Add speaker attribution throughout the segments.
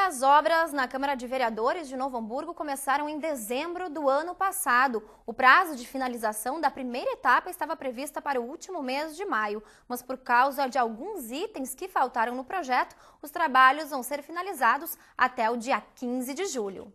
Speaker 1: as obras na Câmara de Vereadores de Novo Hamburgo começaram em dezembro do ano passado. O prazo de finalização da primeira etapa estava prevista para o último mês de maio, mas por causa de alguns itens que faltaram no projeto, os trabalhos vão ser finalizados até o dia 15 de julho.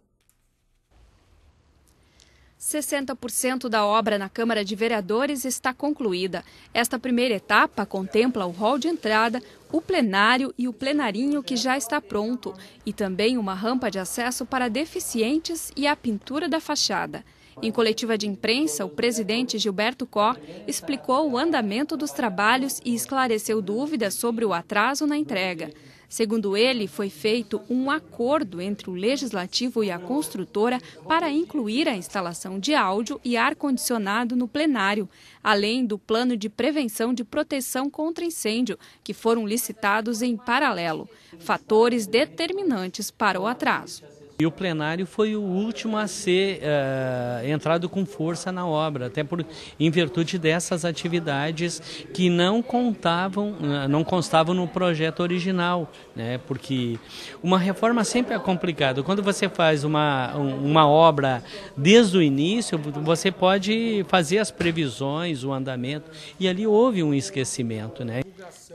Speaker 2: 60% da obra na Câmara de Vereadores está concluída. Esta primeira etapa contempla o hall de entrada, o plenário e o plenarinho que já está pronto, e também uma rampa de acesso para deficientes e a pintura da fachada. Em coletiva de imprensa, o presidente Gilberto Kó explicou o andamento dos trabalhos e esclareceu dúvidas sobre o atraso na entrega. Segundo ele, foi feito um acordo entre o legislativo e a construtora para incluir a instalação de áudio e ar-condicionado no plenário, além do plano de prevenção de proteção contra incêndio, que foram licitados em paralelo fatores determinantes para o atraso.
Speaker 3: E o plenário foi o último a ser uh, entrado com força na obra, até por, em virtude dessas atividades que não contavam, eh, não constavam no projeto original, né? porque uma reforma sempre é complicada. Quando você faz uma, uma obra desde o início, você pode fazer as previsões, o andamento, e ali houve um esquecimento. Né?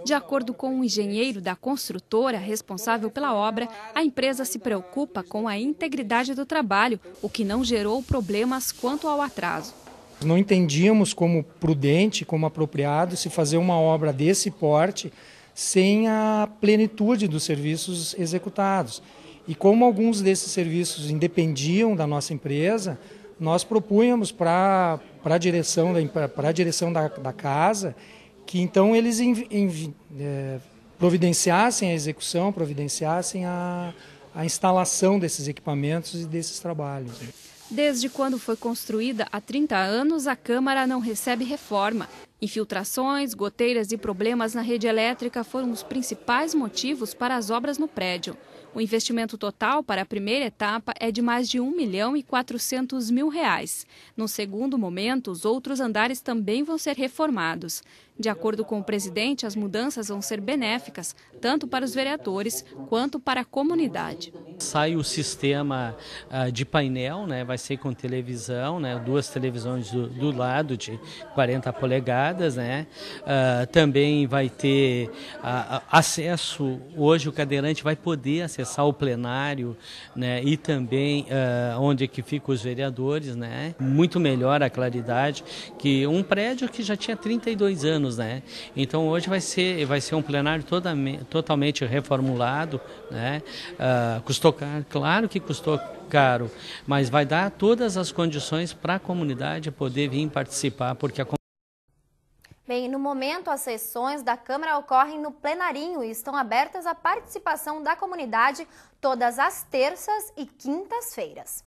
Speaker 2: De acordo com um engenheiro da construtora responsável pela obra, a empresa se preocupa com a integridade do trabalho, o que não gerou problemas quanto ao atraso.
Speaker 4: Não entendíamos como prudente, como apropriado, se fazer uma obra desse porte sem a plenitude dos serviços executados. E como alguns desses serviços independiam da nossa empresa, nós propunhamos para a direção, da, direção da, da casa que então eles inv, inv, é, providenciassem a execução, providenciassem a, a instalação desses equipamentos e desses trabalhos. Né?
Speaker 2: Desde quando foi construída há 30 anos, a Câmara não recebe reforma. Infiltrações, goteiras e problemas na rede elétrica foram os principais motivos para as obras no prédio. O investimento total para a primeira etapa é de mais de 1 milhão e 400 mil reais. No segundo momento, os outros andares também vão ser reformados. De acordo com o presidente, as mudanças vão ser benéficas, tanto para os vereadores quanto para a comunidade.
Speaker 3: Sai o sistema uh, de painel, né? vai ser com televisão, né? duas televisões do, do lado de 40 polegadas. Né? Uh, também vai ter uh, acesso, hoje o cadeirante vai poder acessar o plenário né? e também onde é que ficam os vereadores. Né? Muito melhor a claridade que um prédio que já tinha 32 anos. Né? Então hoje vai ser, vai ser um plenário toda, totalmente reformulado, né? uh, custou custou caro? Claro que custou caro, mas vai dar todas as condições para a comunidade poder vir participar, porque a
Speaker 1: Bem, no momento as sessões da Câmara ocorrem no plenarinho e estão abertas à participação da comunidade todas as terças e quintas-feiras.